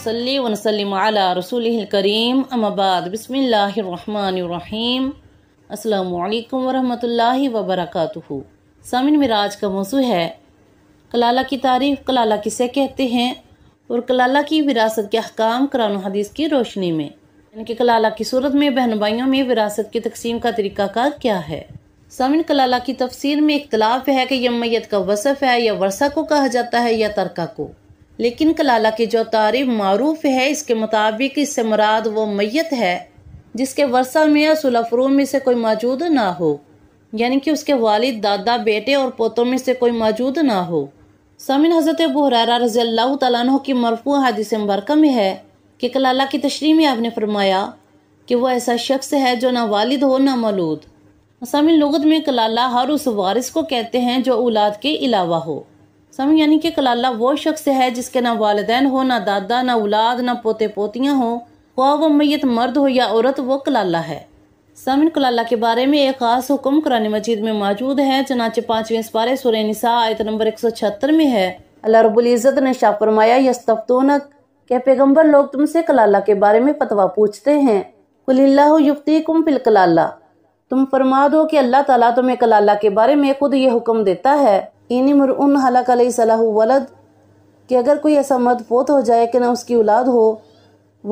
वसली वसलम अला रसूल करीम अमबाद बसमीम अल्लाम वरहमल वबरक सामिन मराज का मौजू है कलाला की तारीफ़ कलाला किसे कहते हैं और कलाला की विरासत के अहकाम कुरान हदीस की रोशनी में यानी कि कलाला की सूरत में बहन भाइयों में विरासत की तकसीम का तरीक़ाकार क्या है सामिन कलाला की तफसीर में इख्तलाफ है कि यह का वसफ़ है या वर्षा को कहा जाता है या तरका को लेकिन कलाला की जो तारीफ मरूफ है इसके मुताबिक इससे मुराद वो मैत है जिसके वर्षा में या सुलफरू में से कोई मौजूद ना हो यानी कि उसके वालिद दादा बेटे और पोतों में से कोई मौजूद ना हो समिन हज़रत बुहरा रज़ी अल्लाह तु की मरफू हादिस मुबरक में है कि कलाला की तशरी में आपने फरमाया कि वह ऐसा शख्स है जो ना वालिद हो ना मलूद सामिन लगत में कलाला हर उस वारिस को कहते हैं जो औलाद के अलावा हो समझ यानी कि कलाला वो शख्स है जिसके ना वालदेन हो ना दादा ना औलाद ना पोते पोतियाँ हों ख्वा व मैत मर्द हो या औरत वो कलाला है समिन कलाला के बारे में एक खास हुक्म कुरान मजीद में मौजूद है चनाचे पाँचवें सपारे सुर निसा आयत नंबर एक सौ छहत्तर में है अल्लाह रबुल्ज़त ने शाह फरमाया यस्तफ़तूनक के पैगम्बर लोग तुमसे कलाला के बारे में फतवा पूछते हैं कुल्ला युक्ति कुम फिल कलाला तुम फरमा दो कि अल्लाह ताला तुम्हें कलाला के बारे में खुद ये हुक्म देता है इन मरउन हलक सलाह वलद कि अगर कोई ऐसा मर्द पोत हो जाए कि ना उसकी औलाद हो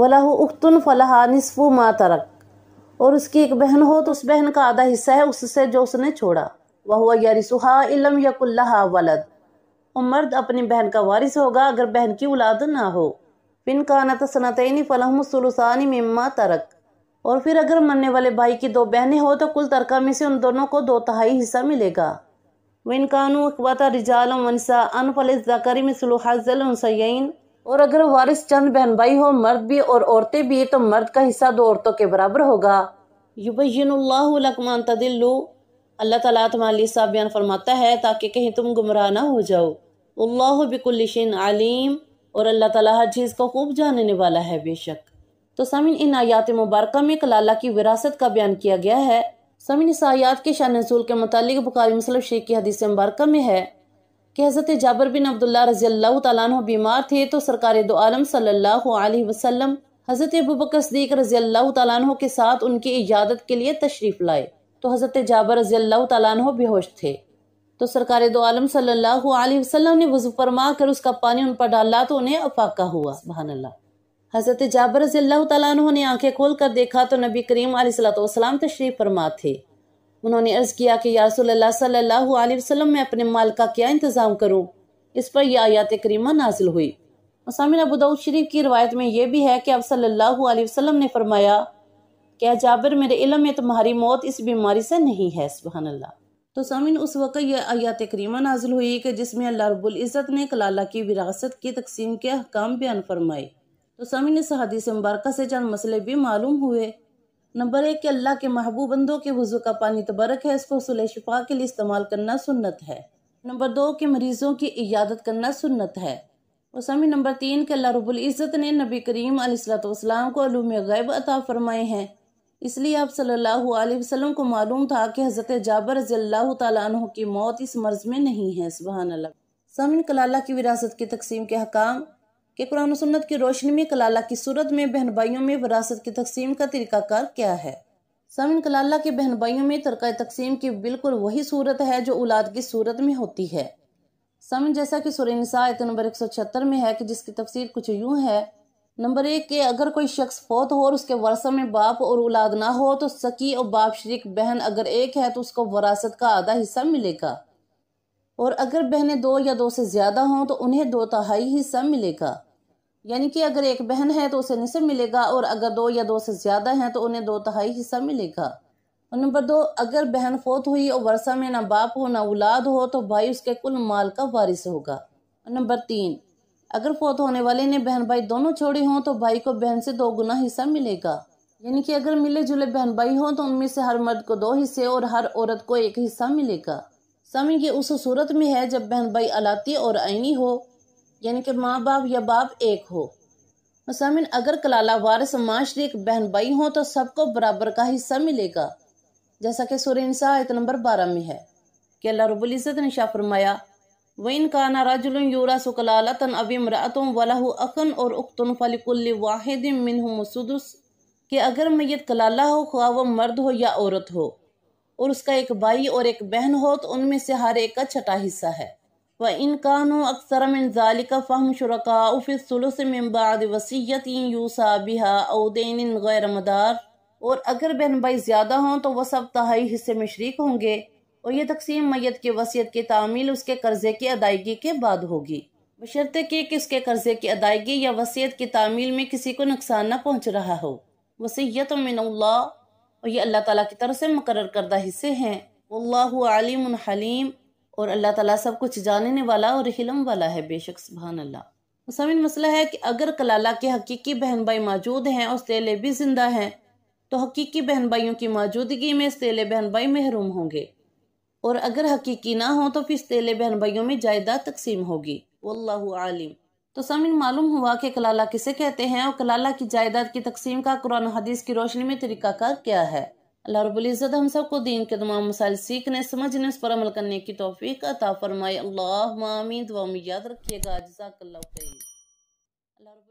वलाह उख्तन फलाहा नसफ़ माँ तरक और उसकी एक बहन हो तो उस बहन का आधा हिस्सा है उससे जो उसने छोड़ा वह हुआ यारिसहा इलम यकुल्ला वलद और मर्द अपनी बहन का वारिस होगा अगर बहन की औलाद ना हो फिन कानत सनतनी फ़लहमसलसानी मम्मा तरक और फिर अगर मरने वाले भाई की दो बहनें हो तो कुल तरका में से उन दोनों को दो तहाई हिस्सा मिलेगा वन कानू अकबत रजालमसा अनफलकर मिसलहसैन और अगर वारिस चंद बहन भाई हो मर्द भी और औरतें भी तो मर्द का हिस्सा दो औरतों के बराबर होगा युबैनकमान तदिल्लु अल्लाह तला तुम्हारे साहब बयान फरमाता है ताकि कहीं तुम गुमराह ना हो जाओ अल्लाह बिकुलशिन आलिम और अल्लाह तला हर चीज़ को खूब जानने वाला है बेशक तो समिन इन आयात मुबारक में कलाला की विरासत का बयान किया गया है समी नसायात के शान रसूल के मतलब बुखारी मुसलम शेख की हदीस मुबारक में है कि हज़रत जाबर बिन अब्दुल्ला रजी अल्लाह तु बीमार थे तो सरकार दो आलम सल्लल्लाहु अलैहि वसल्लम हज़रत अबू बकर सदीक रजी अल्लाह तु के साथ उनकी इजादत के लिए तशरीफ़ लाए तो हज़रत जाबर रजी अल्लाह तु बेहोश थे तो सरकार दो आलम सल्लल्लाहु अलैहि वसल्लम ने वजू फरमा कर उसका पानी उन पर डाला तो उन्हें अफाका हुआ सुबहानल्ला हज़रत जाबर रज़ील्ला ने आंखें खोल कर देखा तो नबी करीम सलाम तशरीफ़ फरमा थे उन्होंने अर्ज़ किया कि यासोल्ला सल्ला वसलम मैं अपने माल का क्या इंतज़ाम करूँ इस पर यह आयात करीमा नाजिल हुई मसामिन अबूदाऊद शरीफ की रवायत में यह भी है कि अब सल्ला वसलम ने फरमाया क्या जाबर मेरे इलम में तुम्हारी मौत इस बीमारी से नहीं है सुबहानल्ला तो सामिन उस वक़्त यह आयात करीमा नाजिल हुई कि जिसमें अल्लाह रबुल्ज़त ने कलाला की विरासत की तकसीम के अहकाम बयान फरमाए तो समी ने हदीस मुबारक से चंद मसले भी मालूम हुए नंबर एक के अल्लाह के महबूब बंदों के वजू का पानी तबरक है इसको सुलह शिफा के लिए इस्तेमाल करना सुन्नत है नंबर दो के मरीज़ों की इजादत करना सुन्नत है और समी नंबर तीन के अल्लाह रबुल्ज़त ने नबी करीम अलसलाम को अलूम गैब अता फरमाए हैं इसलिए आप सल्लल्लाहु अलैहि वसल्लम को मालूम था कि हज़रत जाबर रज़ी तु की मौत इस मर्ज़ में नहीं है सुबह समिन कलाला की विरासत की तकसीम के हकाम कि कुरान सुन्नत की रोशनी में कलाला की सूरत में बहन भाइयों में विरासत की तकसीम का तरीक़ाकार क्या है सामिन कलाला के बहन भाइयों में तरका तकसीम की बिल्कुल वही सूरत है जो औलाद की सूरत में होती है समिन जैसा कि सुर नसायत नंबर एक सौ छहत्तर में है कि जिसकी तफसीर कुछ यूँ है नंबर एक के अगर कोई शख्स फ़ोत हो और उसके वर्षा में बाप और औलाद ना हो तो सकी और बाप शरीक बहन अगर एक है तो उसको वरासत का आधा हिस्सा मिलेगा और अगर बहनें दो या दो से ज़्यादा हों तो उन्हें दो तहाई हिस्सा मिलेगा यानी कि अगर एक बहन है तो उसे निसब मिलेगा और अगर दो या दो से ज़्यादा हैं तो उन्हें दो तहाई हिस्सा मिलेगा और नंबर दो अगर बहन फोत हुई और वर्षा में ना बाप हो ना औलाद हो तो भाई उसके कुल माल का वारिस होगा और नंबर तीन अगर फोत होने वाले ने बहन भाई दोनों छोड़े हों तो भाई को बहन से दो गुना हिस्सा मिलेगा यानी कि अगर मिले जुले बहन भाई हों तो उनमें से हर मर्द को दो हिस्से और हर औरत को एक हिस्सा मिलेगा समय ये उस सूरत में है जब बहन भाई अलाती और आईनी हो यानी कि माँ बाप या बाप एक हो मसामिन अगर कलाला वारिस माशरे एक बहन भाई हो तो सबको बराबर का हिस्सा मिलेगा जैसा कि सूर्य इंसा आयत नंबर बारह में है कि अल्लाह रबुल्ज़त ने शाह फरमाया व इनका नाराजुल यूरा सुकलालतन अबिमरातम वलाहु अखन और उख्तन फलिकुल्ल वाहिद मिन मसुदस कि अगर मैत कलाला हो ख्वा वह मर्द हो या औरत हो और उसका एक भाई और एक बहन हो तो उनमें से हर एक का छठा हिस्सा है व इनकानों अक्सर मिनजाल का फ़हम शुरा उफ़िलस में बाद वसीयत यूसा बिहा उदैन गैर मदार और अगर बहन भाई ज़्यादा हों तो वह सब तहाई हिस्से में शरीक होंगे और यह तकसीम मैत के वसीयत की तामील उसके कर्ज़े की अदायगी के बाद होगी बशर्ते कि उसके कर्ज़े की अदायगी या वसीयत की तामील में किसी को नुकसान न पहुँच रहा हो वसीयत मिनल्ला और ये अल्लाह ताला की तरफ से मुकर करदा हिस्से हैं अल्लाह आलिम हलीम और अल्लाह ताला सब कुछ जानने वाला और हिलम वाला है बेशक सुबहान अल्लाह मुसामिन तो मसला है कि अगर कलाला के हकीकी बहन भाई मौजूद हैं और सैले भी जिंदा हैं तो हकीकी बहन भाइयों की मौजूदगी में सैले बहन भाई महरूम होंगे और अगर हकीकी ना हो तो फिर सैले बहन भाइयों में जायदाद तकसीम होगी वल्लाह आलिम तो सामिन मालूम हुआ कि कलाला किसे कहते हैं और कलाला की जायदाद की तकसीम का कुरान हदीस की रोशनी में तरीकाकार क्या है अल्लाह रबुल्ज़त हम सबको दीन के तमाम मसाइल सीखने समझने उस पर अमल करने की तोफ़ी अता फरमाए अल्लाह मामी दुआ में याद रखिएगा जजाकल्ला खरीद अल्लाह